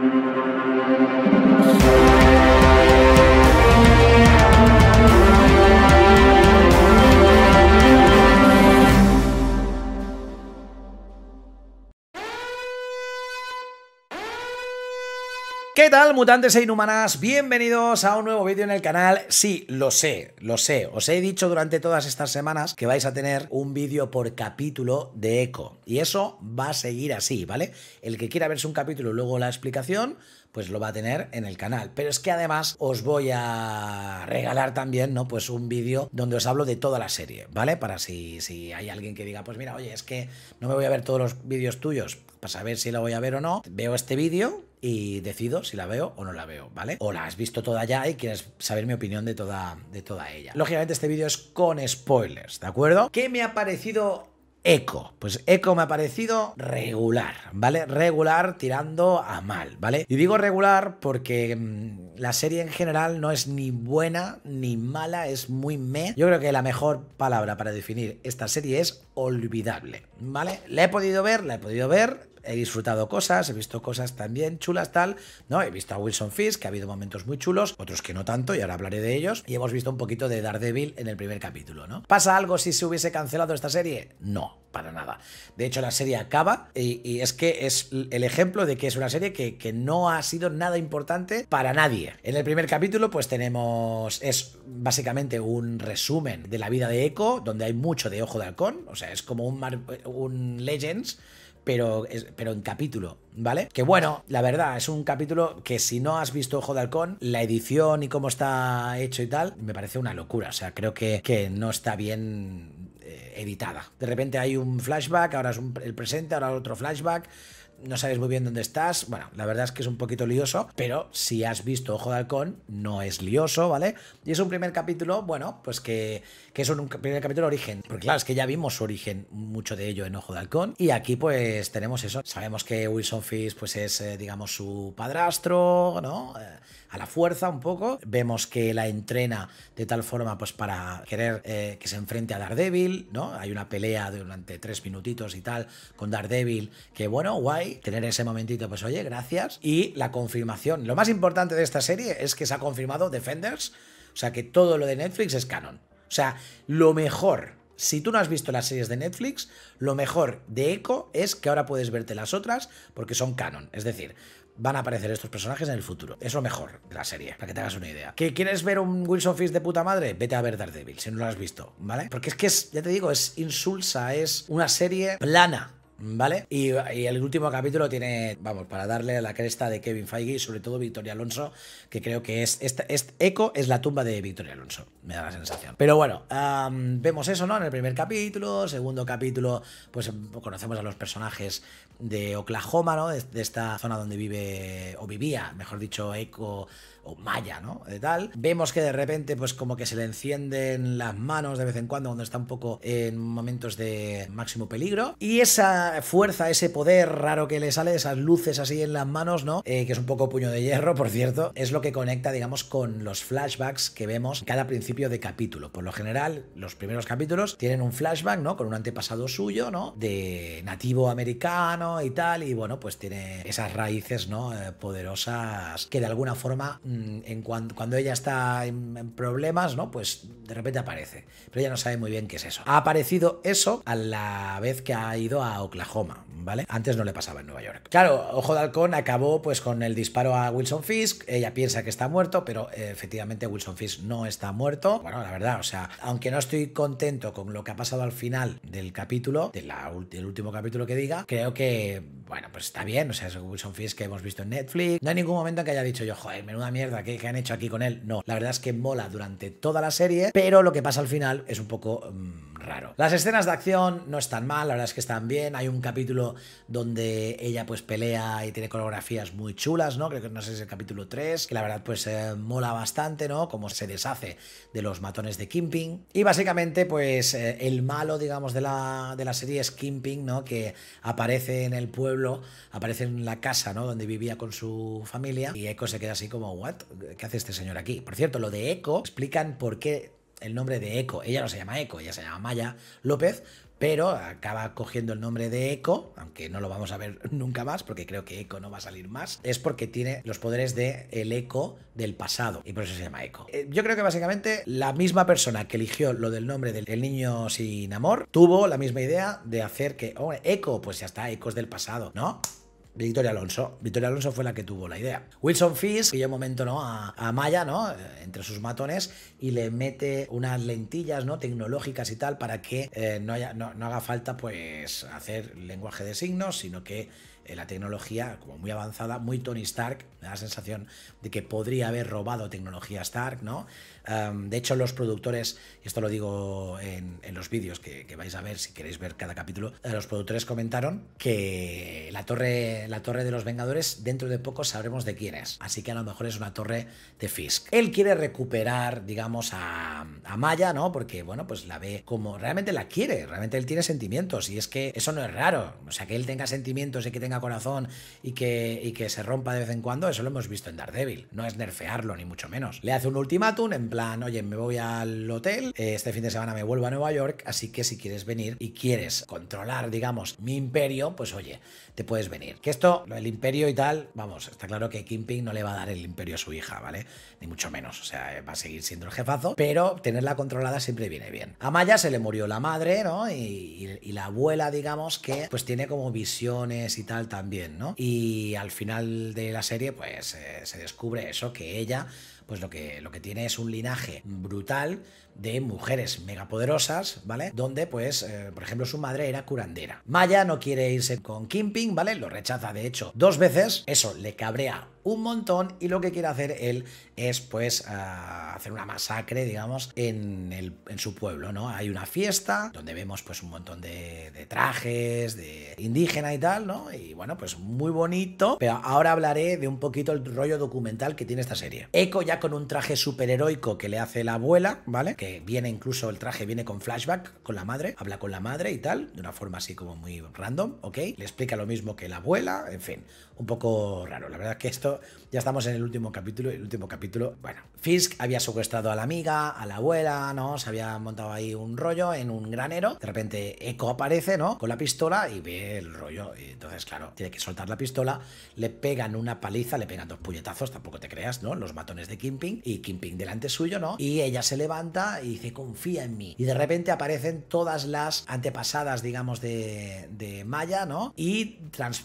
thank you ¿Qué tal, mutantes e inhumanas? Bienvenidos a un nuevo vídeo en el canal. Sí, lo sé, lo sé. Os he dicho durante todas estas semanas que vais a tener un vídeo por capítulo de eco. Y eso va a seguir así, ¿vale? El que quiera verse un capítulo y luego la explicación, pues lo va a tener en el canal. Pero es que además os voy a regalar también, ¿no? Pues un vídeo donde os hablo de toda la serie, ¿vale? Para si, si hay alguien que diga, pues mira, oye, es que no me voy a ver todos los vídeos tuyos para saber si lo voy a ver o no. Veo este vídeo y decido si la veo o no la veo, ¿vale? O la has visto toda ya y quieres saber mi opinión de toda, de toda ella. Lógicamente este vídeo es con spoilers, ¿de acuerdo? ¿Qué me ha parecido Echo? Pues Echo me ha parecido regular, ¿vale? Regular tirando a mal, ¿vale? Y digo regular porque mm, la serie en general no es ni buena ni mala, es muy meh. Yo creo que la mejor palabra para definir esta serie es olvidable, ¿vale? La he podido ver, la he podido ver, he disfrutado cosas, he visto cosas también chulas, tal, ¿no? He visto a Wilson Fisk, que ha habido momentos muy chulos, otros que no tanto, y ahora hablaré de ellos, y hemos visto un poquito de Daredevil en el primer capítulo, ¿no? ¿Pasa algo si se hubiese cancelado esta serie? No, para nada. De hecho, la serie acaba y, es que es el ejemplo de que es una serie que, no ha sido nada importante para nadie. En el primer capítulo, pues tenemos. Es básicamente un resumen de la vida de Echo, donde hay mucho de Ojo de Halcón. O sea, es como un Legends pero, pero en capítulo, ¿vale? Que bueno, la verdad, es un capítulo que si no has visto Ojo de la edición y cómo está hecho y tal, me parece una locura. O sea, creo que, que no está bien eh, editada. De repente hay un flashback, ahora es el presente, ahora otro flashback no sabes muy bien dónde estás. Bueno, la verdad es que es un poquito lioso, pero si has visto Ojo de Halcón, no es lioso, ¿vale? Y es un primer capítulo, bueno, pues que, que es un primer capítulo origen. Porque claro, es que ya vimos su origen, mucho de ello en Ojo de Halcón. Y aquí pues tenemos eso. Sabemos que Wilson fish pues es, eh, digamos, su padrastro, ¿no? Eh, a la fuerza un poco. Vemos que la entrena de tal forma pues para querer eh, que se enfrente a Daredevil, ¿no? Hay una pelea durante tres minutitos y tal con Daredevil que, bueno, guay, tener ese momentito, pues oye, gracias. Y la confirmación. Lo más importante de esta serie es que se ha confirmado Defenders, o sea que todo lo de Netflix es canon. O sea, lo mejor si tú no has visto las series de Netflix, lo mejor de Echo es que ahora puedes verte las otras porque son canon. Es decir, van a aparecer estos personajes en el futuro. Es lo mejor de la serie, para que te hagas una idea. ¿Que quieres ver un Wilson Fist de puta madre? Vete a ver Daredevil, si no lo has visto, ¿vale? Porque es que es, ya te digo, es insulsa, es una serie plana ¿vale? Y, el último capítulo tiene, vamos, para darle la cresta de Kevin Feige y sobre todo Victoria Alonso, que creo que es, esta, es eco es la tumba de Victoria Alonso, me da la sensación. Pero bueno, vemos eso, ¿no? En el primer capítulo, segundo capítulo, pues conocemos a los personajes de Oklahoma, ¿no? De, de esta zona donde vive o vivía, mejor dicho, eco o maya, ¿no? De tal. Vemos que de repente, pues como que se le encienden las manos de vez en cuando cuando está un poco en momentos de máximo peligro. Y esa fuerza, ese poder raro que le sale, esas luces así en las manos, ¿no? Eh, que es un poco puño de hierro, por cierto, es lo que conecta, digamos, con los flashbacks que vemos cada principio de capítulo. Por lo general, los primeros capítulos tienen un flashback, ¿no? Con un antepasado suyo, ¿no? De nativo americano y tal. Y bueno, pues tiene esas raíces, ¿no? Eh, poderosas que de alguna forma Mm, cuando, ella está en, problemas, ¿no? Pues de repente aparece. Pero ella no sabe muy bien qué es eso. Ha aparecido eso a la vez que ha ido a Oklahoma, ¿vale? Antes no le pasaba en Nueva York. Claro, Ojo de Halcón acabó pues con el disparo a Wilson Fisk. Ella piensa que está muerto, pero eh, efectivamente Wilson Fisk no está muerto. Bueno, la verdad, o sea, aunque no estoy contento con lo que ha pasado al final del capítulo, del último capítulo que diga, creo que, bueno, pues está bien. O sea, es Wilson Fisk que hemos visto en Netflix. No hay ningún momento en que haya dicho yo, joder, menuda mierda mierda, ¿qué, han hecho aquí con él? No, la verdad es que mola durante toda la serie, pero lo que pasa al final es un poco... Mm, raro. Las escenas de acción no están mal, la verdad es que están bien. Hay un capítulo donde ella pues pelea y tiene coreografías muy chulas, ¿no? Creo que no sé si es el capítulo 3, que la verdad pues eh, mola bastante, ¿no? Como se deshace de los matones de Kimping. Y básicamente pues eh, el malo, digamos, de la, de la serie es Kimping, ¿no? Que aparece en el pueblo, aparece en la casa, ¿no? Donde vivía con su familia y Echo se queda así como, ¿what? ¿Qué hace este señor aquí? Por cierto, lo de Echo explican por qué el nombre de Eco. Ella no se llama Eco, ella se llama Maya López, pero acaba cogiendo el nombre de Eco aunque no lo vamos a ver nunca más, porque creo que Eco no va a salir más, es porque tiene los poderes de el Eco del pasado, y por eso se llama Eco eh, Yo creo que básicamente la misma persona que eligió lo del nombre del niño sin amor, tuvo la misma idea de hacer que, oh, Echo, pues ya está, Echo es del pasado, ¿no? Victoria Alonso. Victoria Alonso fue la que tuvo la idea. Wilson Fisk pilló un momento ¿no? a, Maya, ¿no? Eh, entre sus matones y le mete unas lentillas, ¿no? Tecnológicas y tal para que eh, no, no haga falta, pues, hacer lenguaje de signos, sino que eh, la tecnología como muy avanzada, muy Tony Stark, me da la sensación de que podría haber robado tecnología Stark, ¿no? de hecho, los productores, y esto lo digo en, los vídeos que, vais a ver si queréis ver cada capítulo, eh, los productores comentaron que la torre, la torre de los Vengadores dentro de poco sabremos de quién es. Así que a lo mejor es una torre de Fisk. Él quiere recuperar, digamos, a, Maya, ¿no? Porque, bueno, pues la ve como realmente la quiere, realmente él tiene sentimientos y es que eso no es raro. O sea, que él tenga sentimientos y que tenga corazón y que, y que se rompa de vez en cuando, eso lo hemos visto en Daredevil. No es nerfearlo, ni mucho menos. Le hace un ultimátum en plan, oye, me voy al hotel, eh, este fin de semana me vuelvo a Nueva York, así que si quieres venir y quieres controlar, digamos, mi imperio, pues oye, te puedes venir. Que esto, el imperio y tal, vamos, está claro que Kimping no le va a dar el imperio a su hija, ¿vale? Ni mucho menos, o sea, va a seguir siendo el jefazo, pero tenerla controlada siempre viene bien. A Maya se le murió la madre, ¿no? Y, la abuela, digamos, que pues tiene como visiones y tal también, ¿no? Y al final de la serie, pues eh, se descubre eso, que ella pues lo que, lo que tiene es un linaje brutal, de mujeres megapoderosas, ¿vale? Donde, pues, eh, por ejemplo, su madre era curandera. Maya no quiere irse con Kimping, ¿vale? Lo rechaza, de hecho, dos veces. Eso le cabrea un montón y lo que quiere hacer él es pues ah, hacer una masacre digamos en, su pueblo no hay una fiesta donde vemos pues un montón de, trajes de indígena y tal no y bueno pues muy bonito pero ahora hablaré de un poquito el rollo documental que tiene esta serie Eco ya con un traje superheroico que le hace la abuela vale viene incluso el traje, viene con flashback con la madre, habla con la madre y tal, de una forma así como muy random, ¿ok? Le explica lo mismo que la abuela, en fin, un poco raro. La verdad es que esto ya estamos en el último capítulo, el último capítulo, bueno, Fisk había secuestrado a la amiga, a la abuela, ¿no? Se había montado ahí un rollo en un granero, de repente Echo aparece, ¿no? Con la pistola y ve el rollo, y entonces, claro, tiene que soltar la pistola, le pegan una paliza, le pegan dos puñetazos, tampoco te creas, ¿no? Los matones de Kimping y Kimping delante suyo, ¿no? Y ella se levanta y dice, confía en mí. Y de repente aparecen todas las antepasadas, digamos, de, Maya, ¿no? Y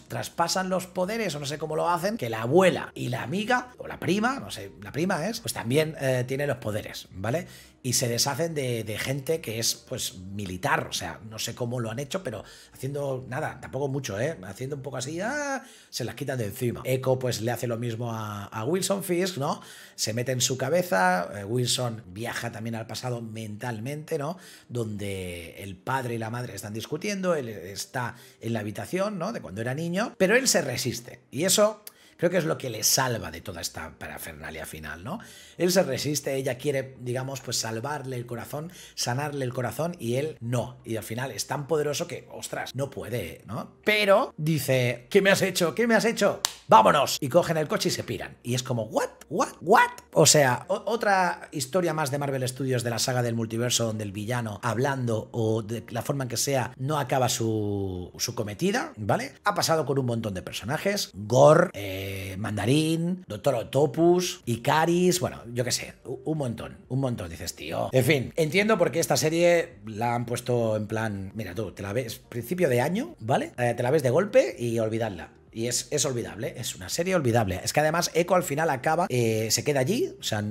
traspasan los poderes, o no sé cómo lo hacen, que la abuela y la amiga, o la prima, no sé, la prima es, pues también eh, tiene los poderes, ¿vale? y se deshacen de, gente que es pues militar, o sea, no sé cómo lo han hecho, pero haciendo nada, tampoco mucho, ¿eh? haciendo un poco así, ¡ah! se las quitan de encima. Echo pues le hace lo mismo a, Wilson Fisk, ¿no? Se mete en su cabeza, eh, Wilson viaja también al pasado mentalmente, ¿no? Donde el padre y la madre están discutiendo, él está en la habitación, ¿no? De cuando era niño, pero él se resiste y eso Creo que es lo que le salva de toda esta parafernalia final, ¿no? Él se resiste, ella quiere, digamos, pues salvarle el corazón, sanarle el corazón y él no. Y al final es tan poderoso que, ostras, no puede, ¿no? Pero dice, ¿qué me has hecho? ¿Qué me has hecho? ¡Vámonos! Y cogen el coche y se piran. Y es como, ¿what? ¿What? ¿What? O sea, otra historia más de Marvel Studios de la saga del multiverso donde el villano, hablando o de la forma en que sea, no acaba su, su cometida, ¿vale? Ha pasado con un montón de personajes. Gore, eh, eh, mandarín, Doctor Otopus, Icaris, bueno, yo qué sé, un montón, un montón, dices, tío. En fin, entiendo por qué esta serie la han puesto en plan, mira tú, te la ves principio de año, ¿vale? Eh, te la ves de golpe y olvidarla. Y es, es, olvidable, es una serie olvidable. Es que además Echo al final acaba, eh, se queda allí, o sea,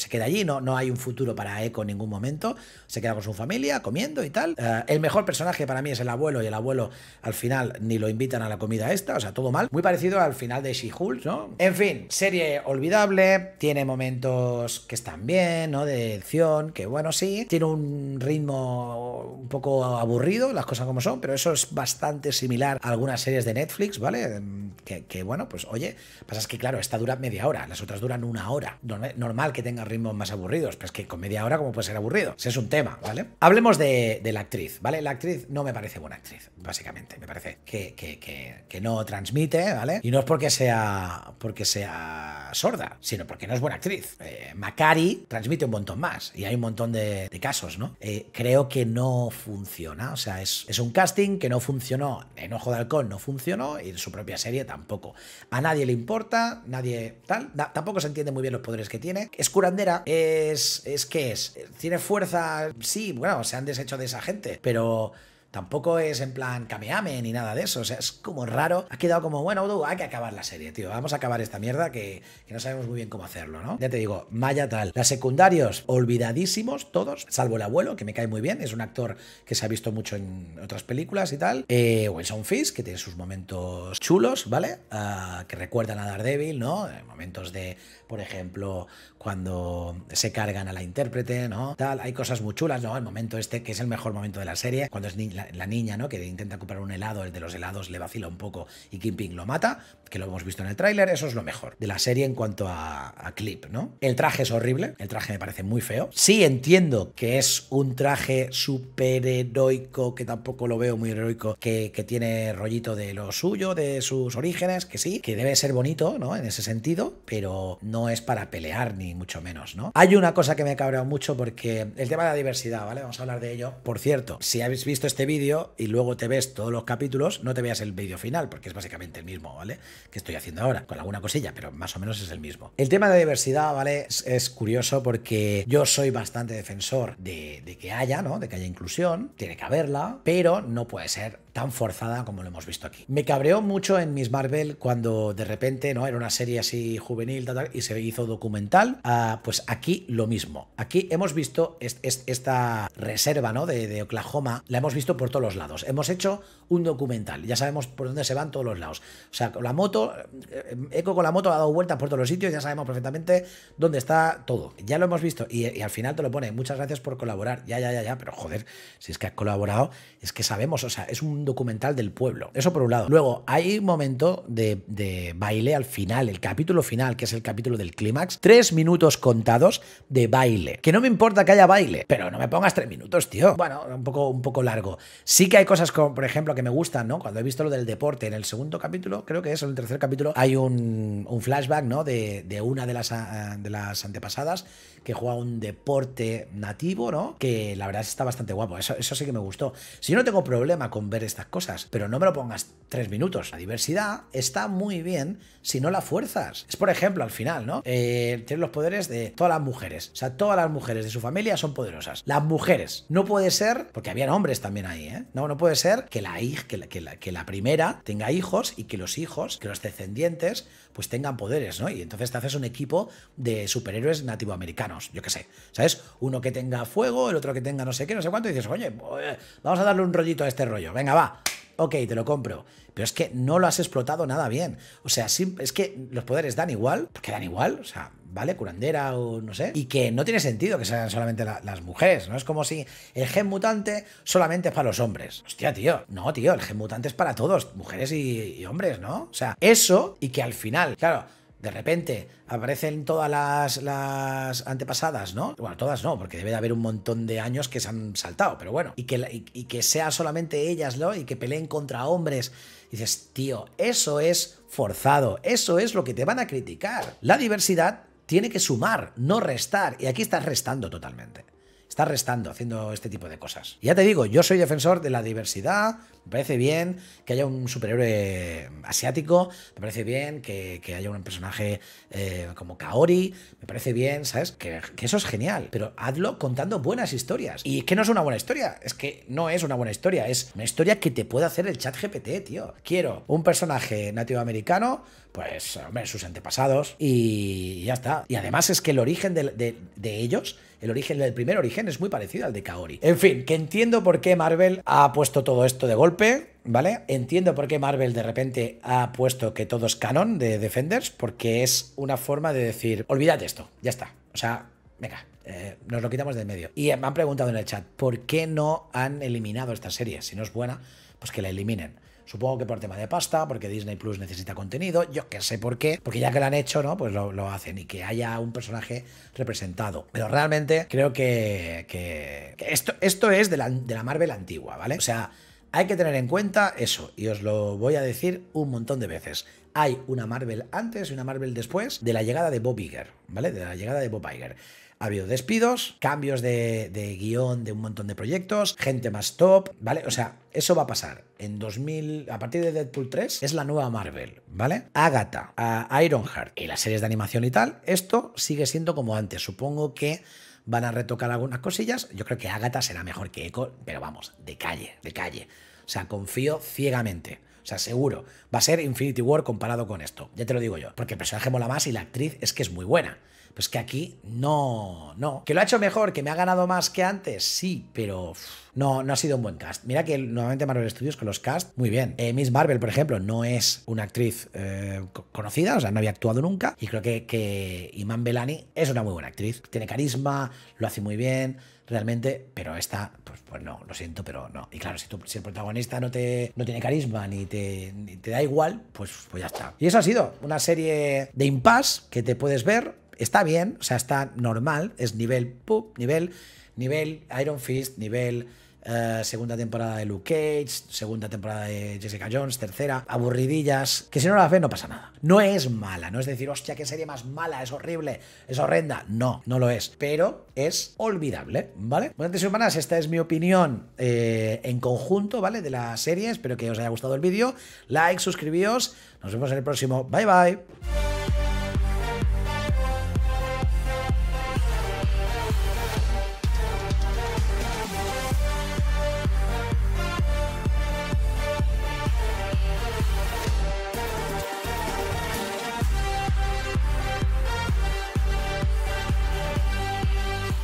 se queda allí, no, no hay un futuro para Echo en ningún momento, se queda con su familia comiendo y tal. Eh, el mejor personaje para mí es el abuelo y el abuelo al final ni lo invitan a la comida esta, o sea, todo mal. Muy parecido al final de She-Hulk, ¿no? En fin, serie olvidable, tiene momentos que están bien, ¿no? De acción, que bueno, sí, tiene un ritmo un poco aburrido, las cosas como son, pero eso es bastante similar a algunas series de Netflix, ¿vale? Que, bueno, pues oye, pasa es que claro, esta dura media hora, las otras duran una hora. Normal que tenga ritmos más aburridos. Pero es que con media hora, ¿cómo puede ser aburrido? Ese es un tema, ¿vale? Hablemos de, la actriz, ¿vale? La actriz no me parece buena actriz, básicamente. Me parece que, no transmite, ¿vale? Y no es porque sea, porque sea sorda, sino porque no es buena actriz. Eh, Macari transmite un montón más y hay un montón de, casos, ¿no? Eh, creo que no funciona. O sea, es, un casting que no funcionó. En Ojo de Halcón no funcionó y en su propia serie tampoco. A nadie le importa, nadie tal. tampoco se entiende muy bien los poderes que tiene. Es curando es, es que es, tiene fuerza, sí, bueno, se han deshecho de esa gente, pero Tampoco es en plan Kameame ni nada de eso. O sea, es como raro. Ha quedado como, bueno, hay que acabar la serie, tío. Vamos a acabar esta mierda que, no sabemos muy bien cómo hacerlo, ¿no? Ya te digo, Maya tal. Las secundarios, olvidadísimos todos, salvo el abuelo, que me cae muy bien. Es un actor que se ha visto mucho en otras películas y tal. Eh, Wilson Fisk, que tiene sus momentos chulos, ¿vale? Ah, que recuerdan a Daredevil, ¿no? Eh, momentos de, por ejemplo, cuando se cargan a la intérprete, ¿no? Tal, hay cosas muy chulas, ¿no? El momento este, que es el mejor momento de la serie, cuando es ni la, niña, ¿no? Que intenta comprar un helado, el de los helados le vacila un poco y Kim Ping lo mata, que lo hemos visto en el tráiler, eso es lo mejor de la serie en cuanto a, clip, ¿no? El traje es horrible, el traje me parece muy feo. Sí entiendo que es un traje súper heroico, que tampoco lo veo muy heroico, que, tiene rollito de lo suyo, de sus orígenes, que sí, que debe ser bonito, ¿no? En ese sentido, pero no es para pelear ni mucho menos, ¿no? Hay una cosa que me ha cabreado mucho porque el tema de la diversidad, ¿vale? Vamos a hablar de ello. Por cierto, si habéis visto este vídeo y luego te ves todos los capítulos, no te veas el vídeo final, porque es básicamente el mismo, ¿vale? Que estoy haciendo ahora, con alguna cosilla, pero más o menos es el mismo. El tema de diversidad, ¿vale? Es, curioso porque yo soy bastante defensor de, de que haya, ¿no? De que haya inclusión, tiene que haberla, pero no puede ser tan forzada como lo hemos visto aquí. Me cabreó mucho en Miss Marvel cuando de repente, ¿no? Era una serie así juvenil y se hizo documental. Ah, pues aquí lo mismo. Aquí hemos visto esta reserva, ¿no? De, Oklahoma, la hemos visto por todos los lados. Hemos hecho un documental, ya sabemos por dónde se van todos los lados. O sea, con la moto, eh, Eco con la moto ha dado vueltas por todos los sitios, ya sabemos perfectamente dónde está todo. Ya lo hemos visto y, y al final te lo pone, muchas gracias por colaborar. Ya, ya, ya, ya, pero joder, si es que has colaborado, es que sabemos, o sea, es un documental del pueblo. Eso por un lado. Luego, hay un momento de, baile al final, el capítulo final, que es el capítulo del clímax. Tres minutos contados de baile. Que no me importa que haya baile, pero no me pongas tres minutos, tío. Bueno, un poco, un poco largo. Sí que hay cosas, como, por ejemplo, que me gustan, ¿no? Cuando he visto lo del deporte en el segundo capítulo, creo que es en el tercer capítulo, hay un, flashback, ¿no? De, una de las, ah, de las antepasadas que juega un deporte nativo, ¿no? Que la verdad está bastante guapo. Eso, eso sí que me gustó. Si yo no tengo problema con ver estas cosas, pero no me lo pongas tres minutos. La diversidad está muy bien si no la fuerzas. Es por ejemplo, al final, ¿no? Eh, tiene los poderes de todas las mujeres. O sea, todas las mujeres de su familia son poderosas. Las mujeres. No puede ser, porque habían hombres también ahí, ¿eh? No, no puede ser que la, que que la, que la primera tenga hijos y que los hijos, que los descendientes, pues tengan poderes, ¿no? Y entonces te haces un equipo de superhéroes nativoamericanos, yo qué sé, ¿sabes? Uno que tenga fuego, el otro que tenga no sé qué, no sé cuánto, y dices, oye, vamos a darle un rollito a este rollo, venga, va, ok, te lo compro. Pero es que no lo has explotado nada bien. O sea, es que los poderes dan igual, porque dan igual, o sea, ¿vale? Curandera o no sé. Y que no tiene sentido que sean solamente las mujeres, ¿no? Es como si el gen mutante solamente es para los hombres. Hostia, tío. No, tío, el gen mutante es para todos, mujeres y hombres, ¿no? O sea, eso y que al final, claro, de repente aparecen todas las, antepasadas, ¿no? Bueno, todas no, porque debe de haber un montón de años que se han saltado, pero bueno. Y que, que sea solamente ellas, ¿no? Y que peleen contra hombres. Y dices, tío, eso es forzado, eso es lo que te van a criticar. La diversidad tiene que sumar, no restar. Y aquí estás restando totalmente. Estás restando haciendo este tipo de cosas. Y ya te digo, yo soy defensor de la diversidad, me parece bien que haya un superhéroe asiático, me parece bien que, haya un personaje eh, como Kaori, me parece bien, ¿sabes? Que, eso es genial, pero hazlo contando buenas historias. ¿Y es que no es una buena historia? Es que no es una buena historia, es una historia que te puede hacer el chat GPT, tío. Quiero un personaje nativo americano, pues, hombre, sus antepasados y ya está. Y además es que el origen de, ellos el origen, del primer origen es muy parecido al de Kaori. En fin, que entiendo por qué Marvel ha puesto todo esto de golpe ¿vale? Entiendo por qué Marvel de repente ha puesto que todo es canon de Defenders, porque es una forma de decir, Olvídate esto, ya está. O sea, venga, eh, nos lo quitamos del medio. Y me han preguntado en el chat, ¿por qué no han eliminado esta serie? Si no es buena, pues que la eliminen. Supongo que por tema de pasta, porque Disney Plus necesita contenido, yo que sé por qué, porque ya que la han hecho, ¿no? Pues lo, hacen y que haya un personaje representado. Pero realmente creo que, que, esto, esto es de la, de la Marvel antigua, ¿vale? O sea, hay que tener en cuenta eso, y os lo voy a decir un montón de veces. Hay una Marvel antes y una Marvel después de la llegada de Bob Iger, ¿vale? De la llegada de Bob Iger. Ha habido despidos, cambios de, guión de un montón de proyectos, gente más top, ¿vale? O sea, eso va a pasar. En 2000, a partir de Deadpool 3, es la nueva Marvel, ¿vale? Agatha, Ironheart y las series de animación y tal, esto sigue siendo como antes. Supongo que van a retocar algunas cosillas. Yo creo que Agatha será mejor que Echo, pero vamos, de calle, de calle. O sea, confío ciegamente. O sea, seguro. Va a ser Infinity War comparado con esto. Ya te lo digo yo. Porque el personaje mola más y la actriz es que es muy buena. Pues que aquí no, no. Que lo ha hecho mejor, que me ha ganado más que antes, sí, pero no, no ha sido un buen cast. Mira que nuevamente Marvel Studios con los cast, muy bien. Eh, Miss Marvel, por ejemplo, no es una actriz eh, conocida, o sea, no había actuado nunca. Y creo que, que Iman Belani es una muy buena actriz. Tiene carisma, lo hace muy bien realmente, pero esta, pues, pues, no, lo siento, pero no. Y claro, si, tú, el protagonista no, te, no tiene carisma ni te, te da igual, pues, pues ya está. Y eso ha sido una serie de impasse que te puedes ver Está bien, o sea, está normal, es nivel, nivel, nivel Iron Fist, nivel eh, segunda temporada de Luke Cage, segunda temporada de Jessica Jones, tercera, aburridillas, que si no la hace, no pasa nada. No es mala, no es decir, hostia, qué serie más mala, es horrible, es horrenda. No, no lo es, pero es olvidable, ¿vale? Bueno, antes esta es mi opinión eh, en conjunto, ¿vale? De la serie, espero que os haya gustado el vídeo. Like, suscribíos, nos vemos en el próximo. Bye, bye.